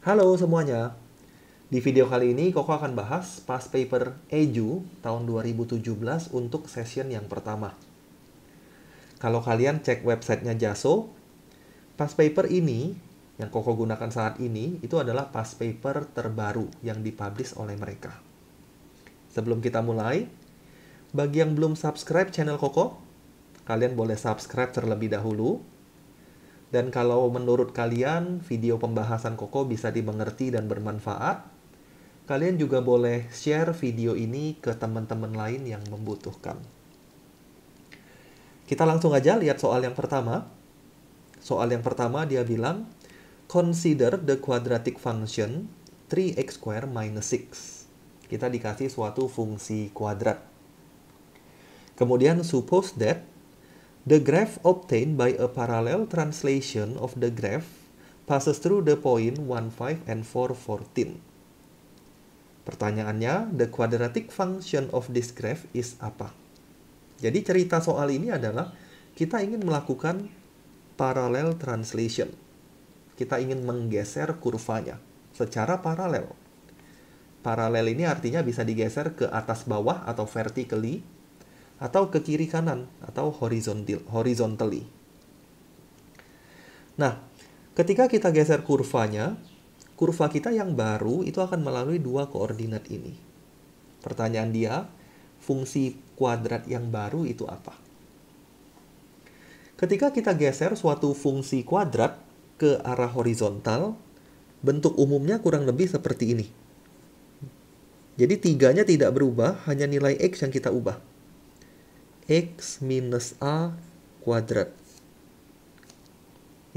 Halo semuanya. Di video kali ini Koko akan bahas past paper EJU tahun 2017 untuk session yang pertama. Kalau kalian cek websitenya Jaso, past paper ini yang Koko gunakan saat ini itu adalah past paper terbaru yang dipublish oleh mereka. Sebelum kita mulai, bagi yang belum subscribe channel Koko, kalian boleh subscribe terlebih dahulu dan kalau menurut kalian video pembahasan Koko bisa dimengerti dan bermanfaat, kalian juga boleh share video ini ke teman-teman lain yang membutuhkan. Kita langsung aja lihat soal yang pertama. Soal yang pertama dia bilang, consider the quadratic function 3x square minus 6. Kita dikasih suatu fungsi kuadrat. Kemudian suppose that The graph obtained by a parallel translation of the graph passes through the point 1, 5, and 4, 14. Pertanyaannya, the quadratic function of this graph is apa? Jadi cerita soal ini adalah kita ingin melakukan parallel translation. Kita ingin menggeser kurvanya secara paralel. Paralel ini artinya bisa digeser ke atas bawah atau vertically atau ke kiri kanan atau horizontal horizontally. Nah, ketika kita geser kurvanya, kurva kita yang baru itu akan melalui dua koordinat ini. Pertanyaan dia, fungsi kuadrat yang baru itu apa? Ketika kita geser suatu fungsi kuadrat ke arah horizontal, bentuk umumnya kurang lebih seperti ini. Jadi tiganya tidak berubah, hanya nilai x yang kita ubah. X minus A kuadrat.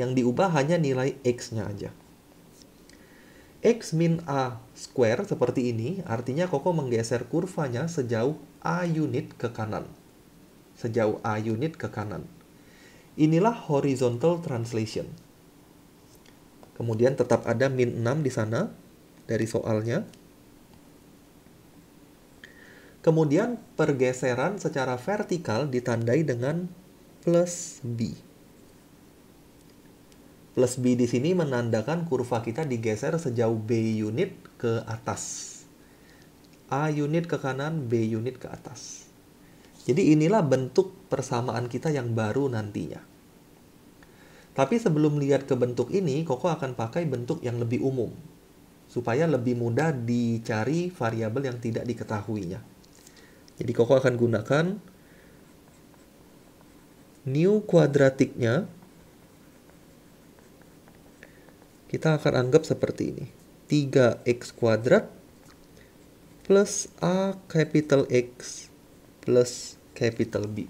Yang diubah hanya nilai X-nya aja. X min A square seperti ini, artinya Koko menggeser kurvanya sejauh A unit ke kanan. Sejauh A unit ke kanan. Inilah horizontal translation. Kemudian tetap ada min 6 di sana dari soalnya. Kemudian pergeseran secara vertikal ditandai dengan plus B. Plus B di sini menandakan kurva kita digeser sejauh B unit ke atas. A unit ke kanan, B unit ke atas. Jadi inilah bentuk persamaan kita yang baru nantinya. Tapi sebelum lihat ke bentuk ini, Koko akan pakai bentuk yang lebih umum. Supaya lebih mudah dicari variabel yang tidak diketahuinya. Jadi Koko akan gunakan new kuadratiknya kita akan anggap seperti ini. 3x kuadrat plus A capital X plus capital B.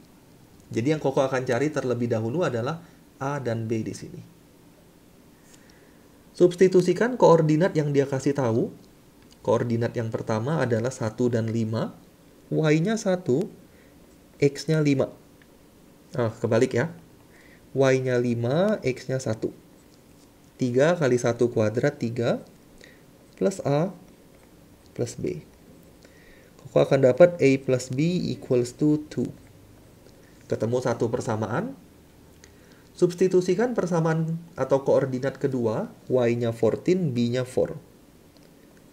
Jadi yang Koko akan cari terlebih dahulu adalah A dan B di sini. Substitusikan koordinat yang dia kasih tahu. Koordinat yang pertama adalah 1 dan 5. Y-nya 1, X-nya 5. Nah, kebalik ya. Y-nya 5, X-nya 1. 3 kali 1 kuadrat 3 plus A plus B. Kau akan dapat A plus B equals to 2. Ketemu satu persamaan. Substitusikan persamaan atau koordinat kedua, Y-nya 14, B-nya 4.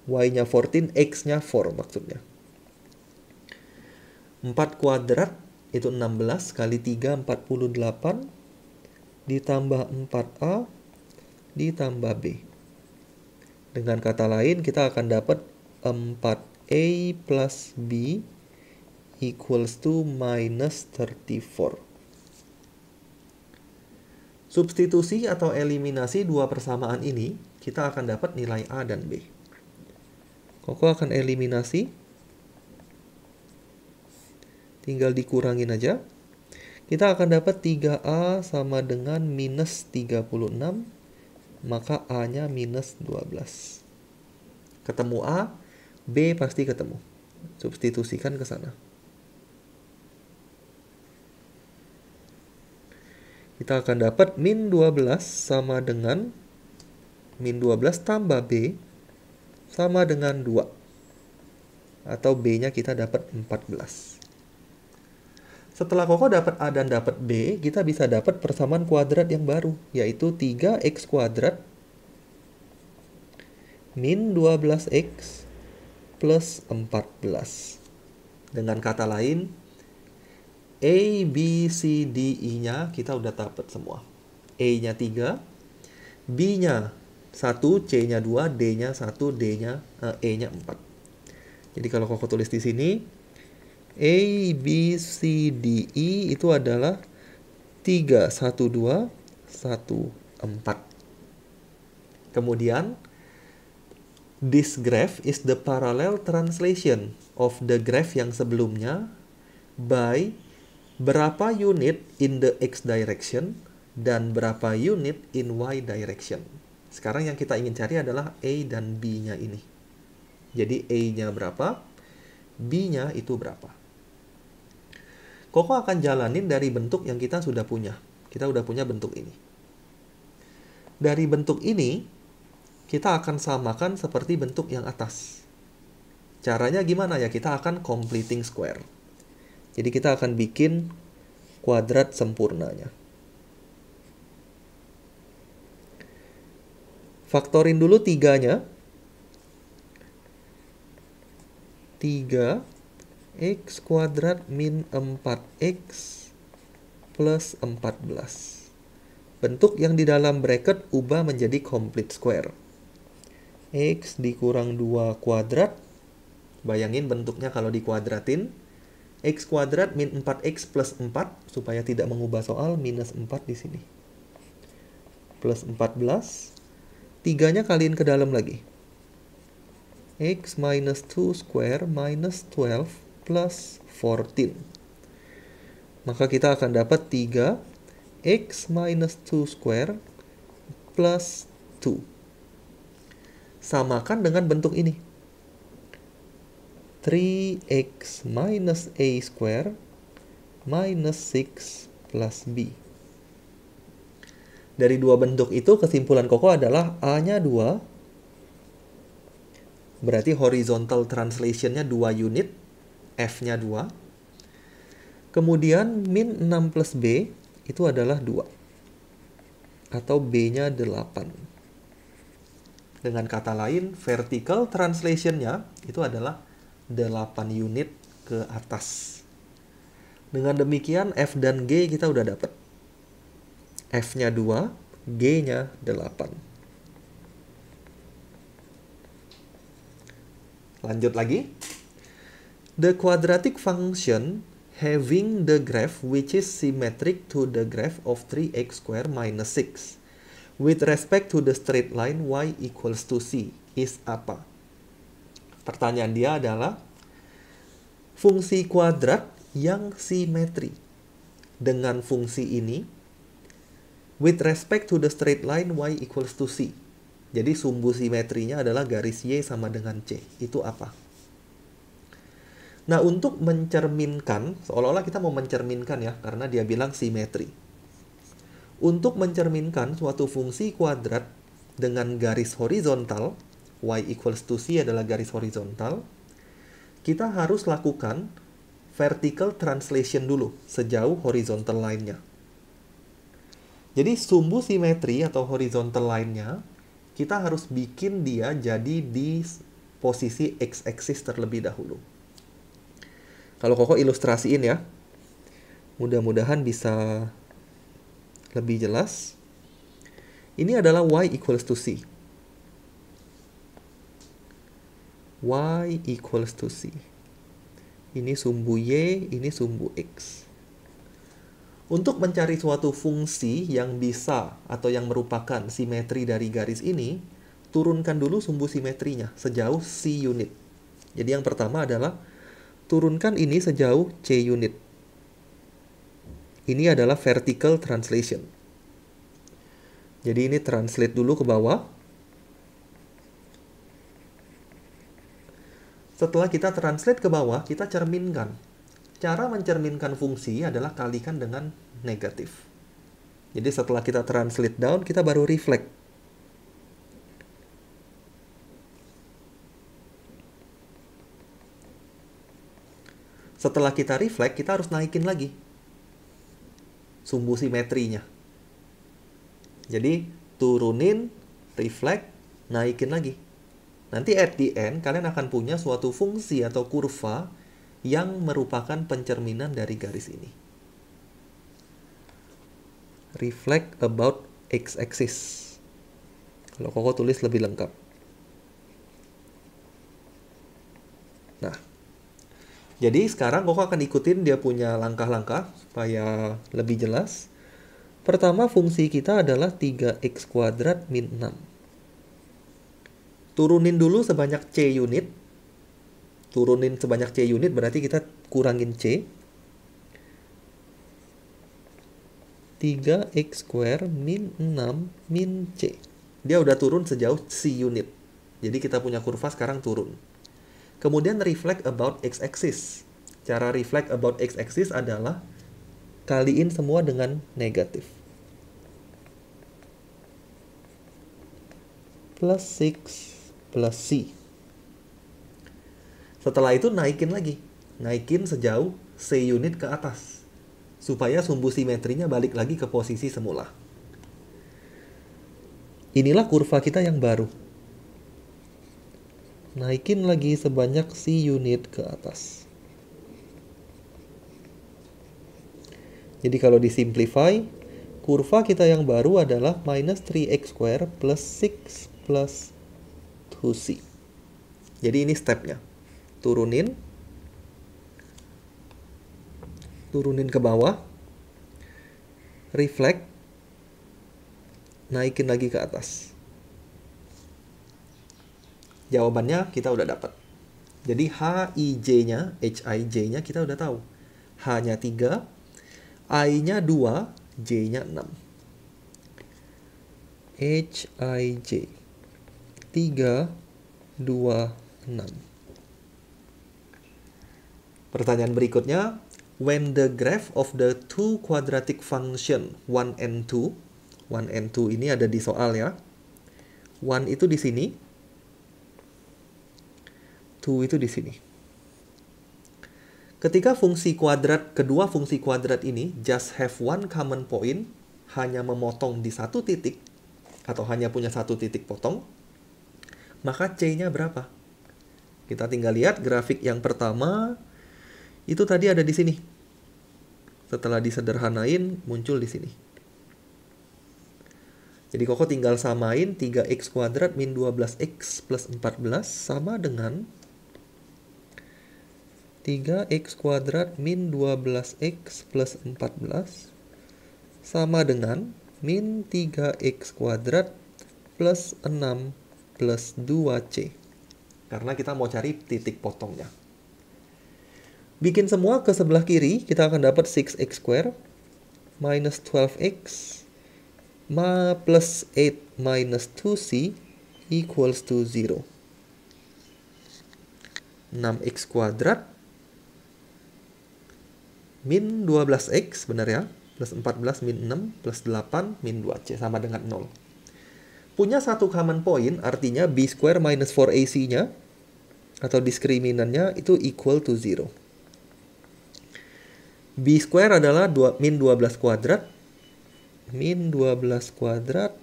Y-nya 14, X-nya 4 maksudnya. 4 kuadrat itu 16 kali 3 48 ditambah 4A ditambah B. Dengan kata lain kita akan dapat 4A plus B equals to minus 34. Substitusi atau eliminasi dua persamaan ini kita akan dapat nilai A dan B. Koko akan eliminasi tinggal dikurangin aja. Kita akan dapat 3A sama dengan minus 36, maka A-nya minus 12. Ketemu A, B pasti ketemu. Substitusikan ke sana. Kita akan dapat min 12 sama dengan min 12 tambah B sama dengan 2. Atau B-nya kita dapat 14. Setelah kokoh dapat A dan dapat B, kita bisa dapat persamaan kuadrat yang baru, yaitu 3x kuadrat min 12x plus 14. Dengan kata lain, A, B, C, D, E-nya kita udah dapat semua. A-nya 3, B-nya 1, C-nya 2, D-nya 1, D-nya, eh, E-nya 4. Jadi kalau koko tulis di sini, A, B, C, D, E itu adalah 3, 1, 2, 1, 4. Kemudian, this graph is the parallel translation of the graph yang sebelumnya by berapa unit in the x direction dan berapa unit in y direction. Sekarang yang kita ingin cari adalah A dan B-nya ini. Jadi A-nya berapa, B-nya itu berapa. Koko akan jalanin dari bentuk yang kita sudah punya. Kita sudah punya bentuk ini. Dari bentuk ini, kita akan samakan seperti bentuk yang atas. Caranya gimana ya? Kita akan completing square. Jadi kita akan bikin kuadrat sempurnanya. Faktorin dulu tiganya. 3 x kuadrat min 4x plus 14. Bentuk yang di dalam bracket ubah menjadi complete square. X dikurang 2 kuadrat. Bayangin bentuknya kalau dikuadratin. X kuadrat min 4X plus 4. Supaya tidak mengubah soal, minus 4 di sini. Plus 14. Tiganya kaliin ke dalam lagi. X minus 2 square minus 12 plus 14. Maka kita akan dapat 3 x minus 2 square plus 2. Samakan dengan bentuk ini. 3x minus a square minus 6 plus b. Dari dua bentuk itu kesimpulan Koko adalah A-nya 2, berarti horizontal translation-nya 2 unit, F-nya 2. Kemudian min 6 plus B itu adalah 2. Atau B-nya 8. Dengan kata lain, vertical translation-nya itu adalah 8 unit ke atas. Dengan demikian F dan G kita udah dapat. F-nya 2, G-nya 8. Lanjut lagi. The quadratic function having the graph which is symmetric to the graph of 3x square minus 6 with respect to the straight line y equals to c is apa? Pertanyaan dia adalah fungsi kuadrat yang simetri dengan fungsi ini with respect to the straight line y equals to c. Jadi sumbu simetrinya adalah garis y sama dengan c. Itu apa? Nah, untuk mencerminkan, seolah-olah kita mau mencerminkan ya, karena dia bilang simetri. Untuk mencerminkan suatu fungsi kuadrat dengan garis horizontal, y equals to c adalah garis horizontal, kita harus lakukan vertical translation dulu sejauh horizontal lainnya. Jadi sumbu simetri atau horizontal lainnya, kita harus bikin dia jadi di posisi x-axis terlebih dahulu. Kalau Koko ilustrasiin ya. Mudah-mudahan bisa lebih jelas. Ini adalah y equals to c. y equals to c. Ini sumbu y, ini sumbu x. Untuk mencari suatu fungsi yang bisa atau yang merupakan simetri dari garis ini, turunkan dulu sumbu simetrinya sejauh c unit. Jadi yang pertama adalah turunkan ini sejauh C unit. Ini adalah vertical translation. Jadi ini translate dulu ke bawah. Setelah kita translate ke bawah, kita cerminkan. Cara mencerminkan fungsi adalah kalikan dengan negatif. Jadi setelah kita translate down, kita baru reflect Setelah kita reflect, kita harus naikin lagi sumbu simetrinya. Jadi turunin, reflect, naikin lagi. Nanti at the end kalian akan punya suatu fungsi atau kurva yang merupakan pencerminan dari garis ini. Reflect about x-axis. Kalau Koko tulis lebih lengkap. Jadi sekarang Koko akan ikutin dia punya langkah-langkah supaya lebih jelas. Pertama fungsi kita adalah 3x kuadrat min 6. Turunin dulu sebanyak C unit. Turunin sebanyak C unit berarti kita kurangin C. 3x square min 6 min C. Dia udah turun sejauh C unit. Jadi kita punya kurva sekarang turun. Kemudian reflect about x-axis. Cara reflect about x-axis adalah kaliin semua dengan negatif. Plus 6 plus C. Setelah itu naikin lagi. Naikin sejauh C unit ke atas. Supaya sumbu simetrinya balik lagi ke posisi semula. Inilah kurva kita yang baru naikin lagi sebanyak si unit ke atas. Jadi kalau disimplify, kurva kita yang baru adalah minus 3x square plus 6 plus 2c. Jadi ini stepnya. Turunin. Turunin ke bawah. Reflect. Naikin lagi ke atas. Jawabannya kita udah dapat. Jadi Hij-nya, Hij-nya kita udah tahu. H-nya 3, I-nya 2, J-nya 6. Hij 3 2 6. Pertanyaan berikutnya, when the graph of the two quadratic function 1 and 2, 1 and 2 ini ada di soal ya. 1 itu di sini, 2 itu di sini. Ketika fungsi kuadrat, kedua fungsi kuadrat ini just have one common point, hanya memotong di satu titik, atau hanya punya satu titik potong, maka C-nya berapa? Kita tinggal lihat grafik yang pertama, itu tadi ada di sini. Setelah disederhanain, muncul di sini. Jadi Koko tinggal samain 3x kuadrat min 12x plus 14 sama dengan 3x kuadrat min 12x plus 14 sama dengan min 3x kuadrat plus 6 plus 2c. Karena kita mau cari titik potongnya. Bikin semua ke sebelah kiri, kita akan dapat 6x square minus 12x ma plus 8 minus 2c equals to 0. 6x kuadrat min 12x benar ya plus 14 min 6 plus 8 min 2c sama dengan 0 punya satu common point artinya b square minus 4ac nya atau diskriminannya itu equal to 0 b square adalah 2, min 12 kuadrat min 12 kuadrat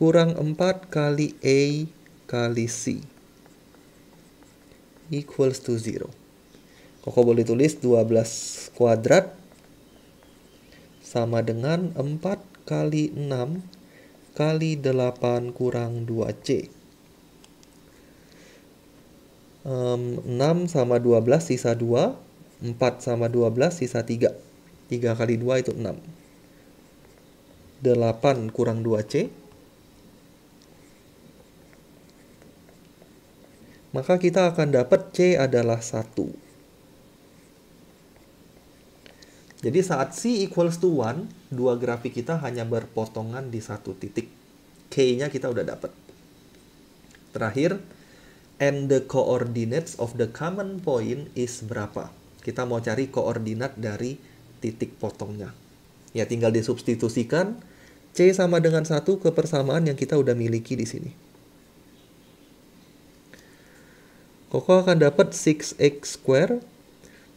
kurang 4 kali a kali c equals to 0 Koko boleh tulis 12 kuadrat sama dengan 4 kali 6 kali 8 kurang 2C. 6 sama 12 sisa 2, 4 sama 12 sisa 3. 3 kali 2 itu 6. 8 kurang 2C. Maka kita akan dapat C adalah 1. Jadi saat C equals to 1, dua grafik kita hanya berpotongan di satu titik. K-nya kita udah dapat. Terakhir, and the coordinates of the common point is berapa? Kita mau cari koordinat dari titik potongnya. Ya tinggal disubstitusikan C sama dengan satu persamaan yang kita udah miliki di sini. Koko akan dapat 6x square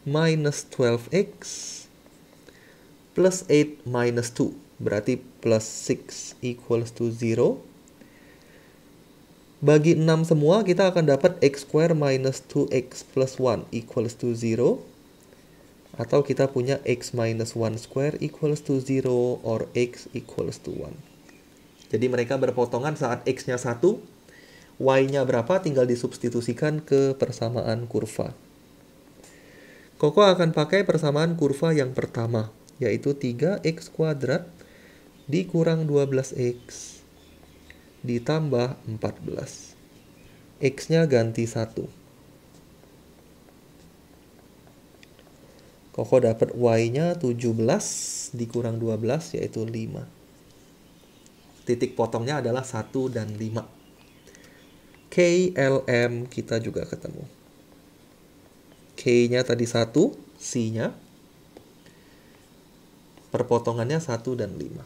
minus 12x plus 8 minus 2 berarti plus 6 equals to 0 bagi 6 semua kita akan dapat x square minus 2x plus 1 equals to 0 atau kita punya x minus 1 square equals to 0 or x equals to 1 jadi mereka berpotongan saat x-nya 1 y-nya berapa tinggal disubstitusikan ke persamaan kurva Koko akan pakai persamaan kurva yang pertama, yaitu 3x kuadrat dikurang 12x ditambah 14. X-nya ganti 1. Koko dapat Y-nya 17 dikurang 12 yaitu 5. Titik potongnya adalah 1 dan 5. KLM kita juga ketemu. K-nya tadi 1, C-nya Perpotongannya 1 dan 5.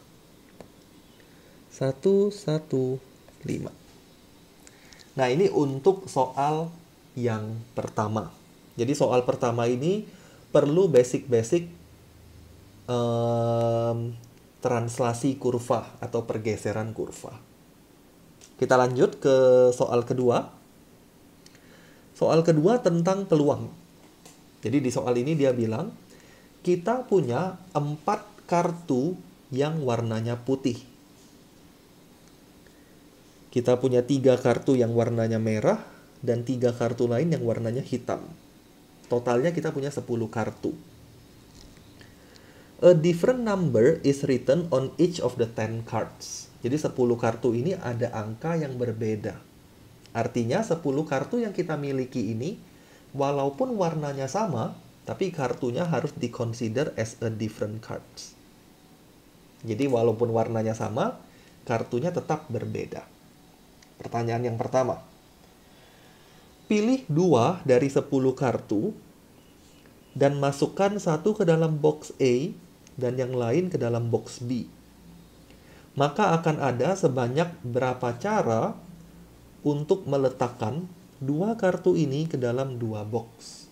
1, 1, 5. Nah ini untuk soal yang pertama. Jadi soal pertama ini perlu basic-basic um, translasi kurva atau pergeseran kurva. Kita lanjut ke soal kedua. Soal kedua tentang peluang. Jadi di soal ini dia bilang, kita punya empat kartu yang warnanya putih. Kita punya tiga kartu yang warnanya merah dan tiga kartu lain yang warnanya hitam. Totalnya kita punya 10 kartu. A different number is written on each of the 10 cards. Jadi 10 kartu ini ada angka yang berbeda. Artinya 10 kartu yang kita miliki ini walaupun warnanya sama, tapi kartunya harus diconsider as a different cards. Jadi walaupun warnanya sama, kartunya tetap berbeda. Pertanyaan yang pertama. Pilih dua dari 10 kartu dan masukkan satu ke dalam box A dan yang lain ke dalam box B. Maka akan ada sebanyak berapa cara untuk meletakkan dua kartu ini ke dalam dua box.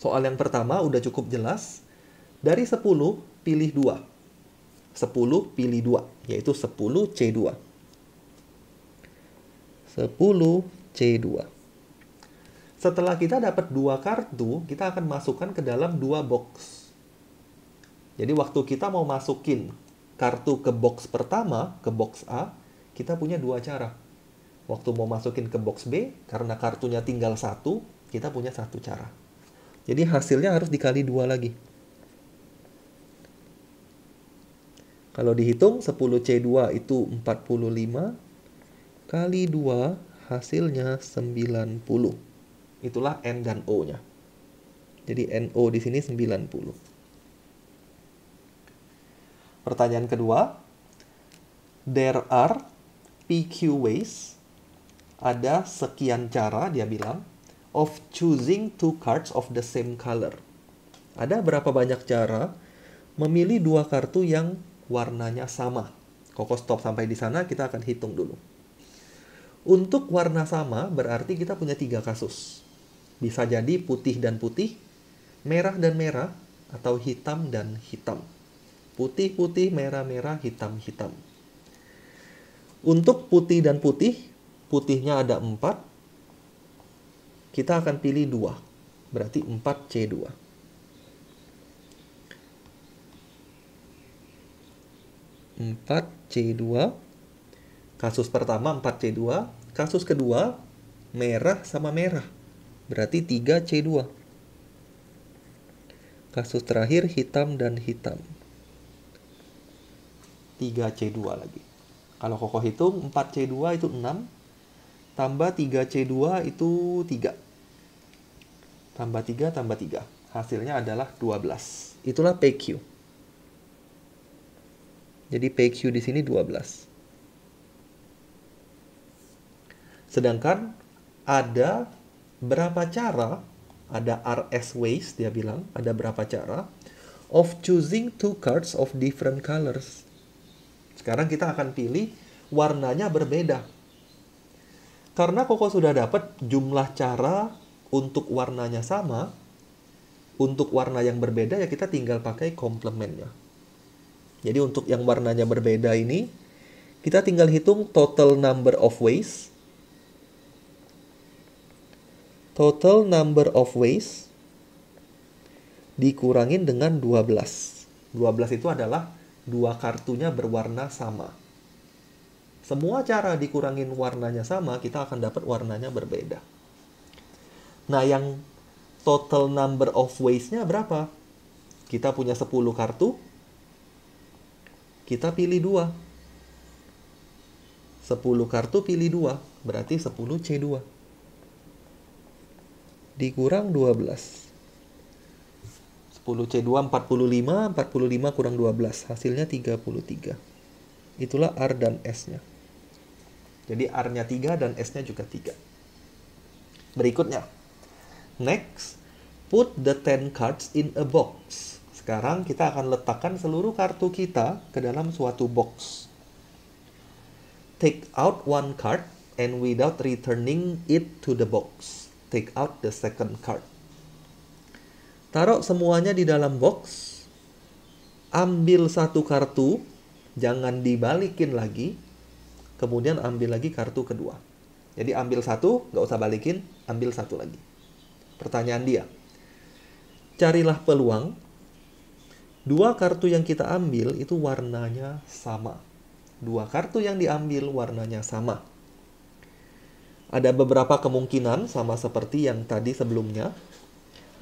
Soal yang pertama udah cukup jelas. Dari 10, pilih dua 10 pilih 2, yaitu 10C2. 10C2. Setelah kita dapat dua kartu, kita akan masukkan ke dalam dua box. Jadi waktu kita mau masukin kartu ke box pertama, ke box A, kita punya dua cara. Waktu mau masukin ke box B, karena kartunya tinggal satu, kita punya satu cara. Jadi hasilnya harus dikali dua lagi. Kalau dihitung 10C2 itu 45 kali 2 hasilnya 90. Itulah N dan O-nya. Jadi NO di sini 90. Pertanyaan kedua, there are PQ ways ada sekian cara dia bilang of choosing two cards of the same color. Ada berapa banyak cara memilih dua kartu yang warnanya sama. Koko stop sampai di sana, kita akan hitung dulu. Untuk warna sama, berarti kita punya tiga kasus. Bisa jadi putih dan putih, merah dan merah, atau hitam dan hitam. Putih-putih, merah-merah, hitam-hitam. Untuk putih dan putih, putihnya ada empat. Kita akan pilih dua. Berarti 4C2. 4C2 kasus pertama 4C2 kasus kedua merah sama merah berarti 3C2 kasus terakhir hitam dan hitam 3C2 lagi kalau kokoh hitung 4C2 itu 6 tambah 3C2 itu 3 tambah 3 tambah 3 hasilnya adalah 12 itulah PQ jadi PQ di sini 12. Sedangkan ada berapa cara, ada RS ways dia bilang, ada berapa cara of choosing two cards of different colors. Sekarang kita akan pilih warnanya berbeda. Karena Koko sudah dapat jumlah cara untuk warnanya sama, untuk warna yang berbeda ya kita tinggal pakai komplementnya. Jadi untuk yang warnanya berbeda ini, kita tinggal hitung total number of ways. Total number of ways dikurangin dengan 12. 12 itu adalah dua kartunya berwarna sama. Semua cara dikurangin warnanya sama, kita akan dapat warnanya berbeda. Nah, yang total number of ways-nya berapa? Kita punya 10 kartu, kita pilih dua. 10 kartu pilih dua, berarti 10 C2. Dikurang 12. 10 C2 45, 45 kurang 12, hasilnya 33. Itulah R dan S-nya. Jadi R-nya 3 dan S-nya juga 3. Berikutnya. Next, put the 10 cards in a box. Sekarang kita akan letakkan seluruh kartu kita ke dalam suatu box. Take out one card and without returning it to the box. Take out the second card. Taruh semuanya di dalam box. Ambil satu kartu, jangan dibalikin lagi. Kemudian ambil lagi kartu kedua. Jadi ambil satu, nggak usah balikin, ambil satu lagi. Pertanyaan dia, carilah peluang Dua kartu yang kita ambil itu warnanya sama. Dua kartu yang diambil warnanya sama. Ada beberapa kemungkinan sama seperti yang tadi sebelumnya.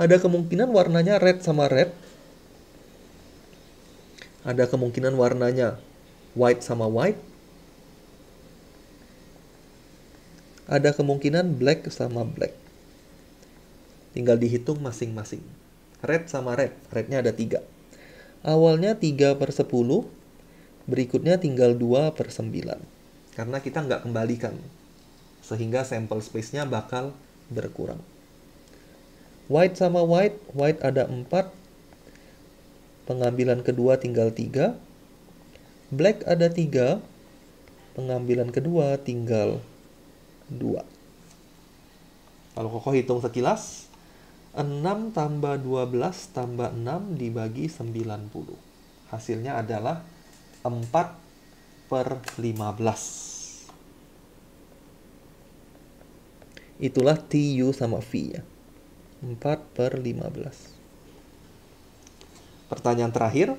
Ada kemungkinan warnanya red sama red. Ada kemungkinan warnanya white sama white. Ada kemungkinan black sama black. Tinggal dihitung masing-masing. Red sama red. Rednya ada tiga awalnya 3 per 10, berikutnya tinggal 2 per 9. Karena kita nggak kembalikan, sehingga sampel space-nya bakal berkurang. White sama white, white ada 4, pengambilan kedua tinggal 3, black ada 3, pengambilan kedua tinggal 2. Kalau kokoh hitung sekilas, 6 tambah 12 tambah 6 dibagi 90. Hasilnya adalah 4 per 15. Itulah TU sama V ya. 4 per 15. Pertanyaan terakhir.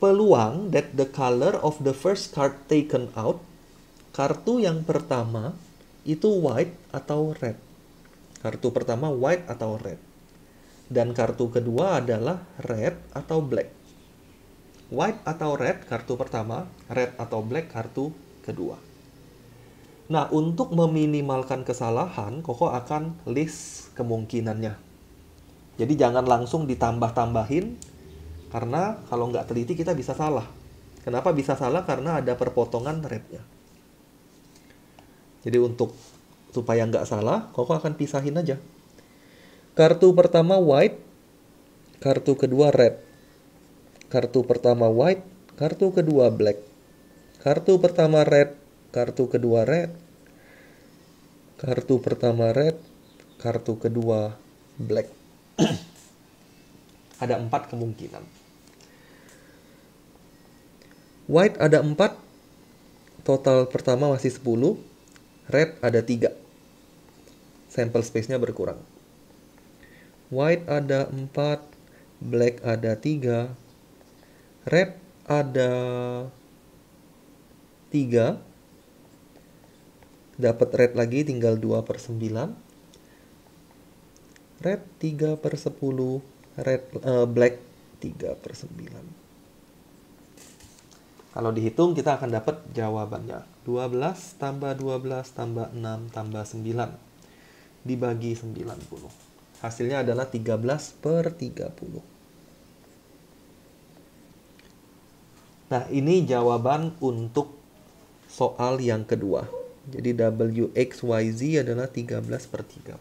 Peluang that the color of the first card taken out, kartu yang pertama itu white atau red? Kartu pertama white atau red. Dan kartu kedua adalah red atau black. White atau red kartu pertama, red atau black kartu kedua. Nah, untuk meminimalkan kesalahan, Koko akan list kemungkinannya. Jadi jangan langsung ditambah-tambahin, karena kalau nggak teliti kita bisa salah. Kenapa bisa salah? Karena ada perpotongan rednya. Jadi untuk supaya nggak salah, Koko akan pisahin aja. Kartu pertama white, kartu kedua red. Kartu pertama white, kartu kedua black. Kartu pertama red, kartu kedua red. Kartu pertama red, kartu kedua black. ada empat kemungkinan. White ada empat, total pertama masih sepuluh, red ada tiga sample space-nya berkurang. White ada 4, black ada 3, red ada 3, dapat red lagi tinggal 2 per 9, red 3 per 10, red, uh, black 3 per 9. Kalau dihitung kita akan dapat jawabannya. 12 tambah 12 tambah 6 tambah 9 dibagi 90. Hasilnya adalah 13 per 30. Nah, ini jawaban untuk soal yang kedua. Jadi WXYZ adalah 13 per 30.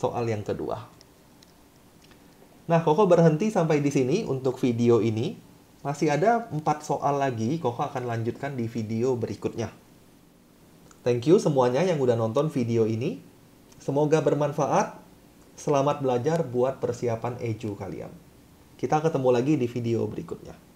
Soal yang kedua. Nah, Koko berhenti sampai di sini untuk video ini. Masih ada 4 soal lagi, Koko akan lanjutkan di video berikutnya. Thank you semuanya yang udah nonton video ini. Semoga bermanfaat. Selamat belajar buat persiapan EJU kalian. Kita ketemu lagi di video berikutnya.